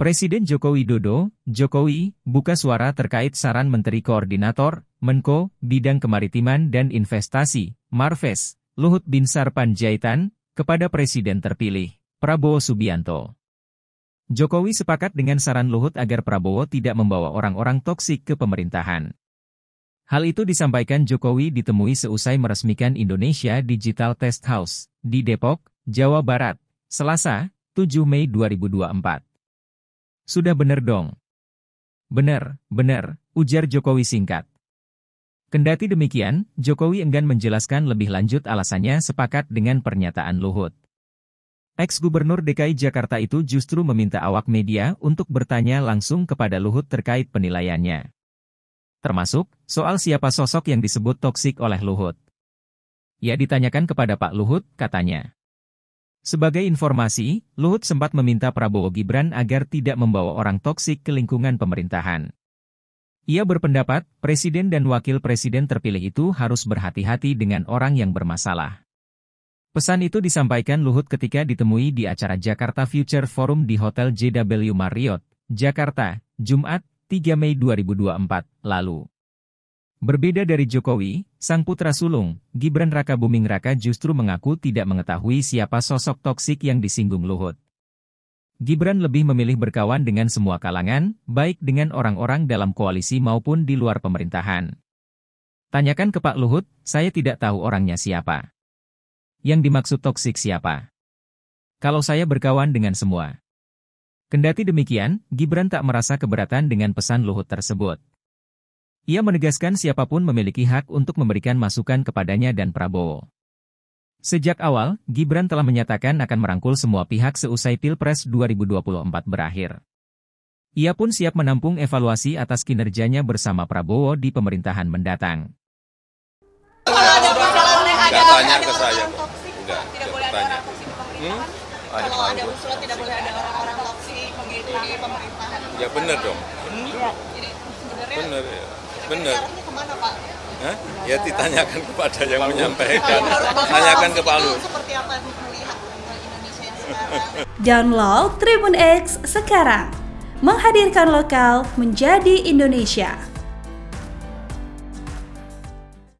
Presiden Joko Widodo, Jokowi, buka suara terkait saran Menteri Koordinator, Menko, Bidang Kemaritiman dan Investasi, Marves, Luhut Binsar Panjaitan, kepada Presiden terpilih, Prabowo Subianto. Jokowi sepakat dengan saran Luhut agar Prabowo tidak membawa orang-orang toksik ke pemerintahan. Hal itu disampaikan Jokowi ditemui seusai meresmikan Indonesia Digital Test House di Depok, Jawa Barat, Selasa, 7 Mei 2024. Sudah benar dong. Benar, benar, ujar Jokowi singkat. Kendati demikian, Jokowi enggan menjelaskan lebih lanjut alasannya sepakat dengan pernyataan Luhut. Ex-Gubernur DKI Jakarta itu justru meminta awak media untuk bertanya langsung kepada Luhut terkait penilaiannya. Termasuk, soal siapa sosok yang disebut toksik oleh Luhut. Ya ditanyakan kepada Pak Luhut, katanya. Sebagai informasi, Luhut sempat meminta Prabowo Gibran agar tidak membawa orang toksik ke lingkungan pemerintahan. Ia berpendapat, presiden dan wakil presiden terpilih itu harus berhati-hati dengan orang yang bermasalah. Pesan itu disampaikan Luhut ketika ditemui di acara Jakarta Future Forum di Hotel JW Marriott, Jakarta, Jumat, 3 Mei 2024, lalu. Berbeda dari Jokowi, sang putra sulung, Gibran Raka Buming Raka justru mengaku tidak mengetahui siapa sosok toksik yang disinggung Luhut. Gibran lebih memilih berkawan dengan semua kalangan, baik dengan orang-orang dalam koalisi maupun di luar pemerintahan. Tanyakan ke Pak Luhut, saya tidak tahu orangnya siapa. Yang dimaksud toksik siapa? Kalau saya berkawan dengan semua. Kendati demikian, Gibran tak merasa keberatan dengan pesan Luhut tersebut. Ia menegaskan siapapun memiliki hak untuk memberikan masukan kepadanya dan Prabowo. Sejak awal, Gibran telah menyatakan akan merangkul semua pihak seusai Pilpres 2024 berakhir. Ia pun siap menampung evaluasi atas kinerjanya bersama Prabowo di pemerintahan mendatang. Kalau ada persoalan yang ada, ada orang saya. Enggak, tidak boleh ada orang toksik di pemerintahan. Hmm? Kalau ada usulan tidak boleh ada orang-orang toksik di pemerintahan. Ya benar dong. Benar. Jadi ya. sebenarnya benar ya benar Hah? ya ditanyakan kepada yang menyampaikan tanyakan ke Palu Download Tribun X sekarang menghadirkan lokal menjadi Indonesia.